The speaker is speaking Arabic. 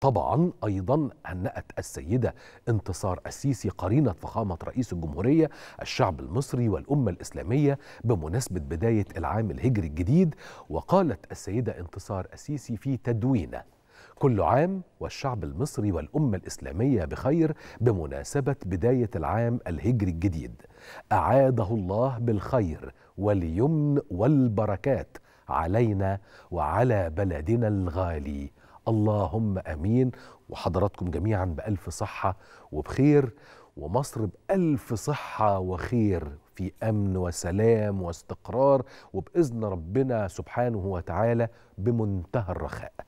طبعا ايضا هنأت السيده انتصار السيسي قرينه فخامه رئيس الجمهوريه الشعب المصري والامه الاسلاميه بمناسبه بدايه العام الهجري الجديد وقالت السيده انتصار السيسي في تدوينه كل عام والشعب المصري والامه الاسلاميه بخير بمناسبه بدايه العام الهجري الجديد اعاده الله بالخير واليمن والبركات علينا وعلى بلدنا الغالي اللهم امين وحضراتكم جميعا بالف صحه وبخير ومصر بالف صحه وخير في امن وسلام واستقرار وباذن ربنا سبحانه وتعالى بمنتهى الرخاء